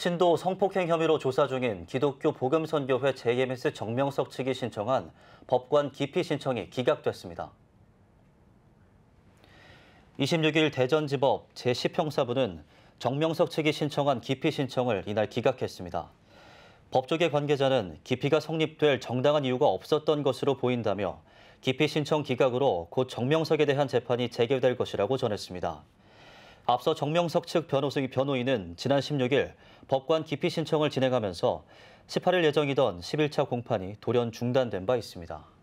신도 성폭행 혐의로 조사 중인 기독교 복음선교회 JMS 정명석 측이 신청한 법관 기피 신청이 기각됐습니다. 26일 대전지법 제10형사부는 정명석 측이 신청한 기피 신청을 이날 기각했습니다. 법조계 관계자는 기피가 성립될 정당한 이유가 없었던 것으로 보인다며 기피 신청 기각으로 곧 정명석에 대한 재판이 재개될 것이라고 전했습니다. 앞서 정명석 측변호이 변호인은 지난 16일 법관 기피 신청을 진행하면서 18일 예정이던 11차 공판이 돌연 중단된 바 있습니다.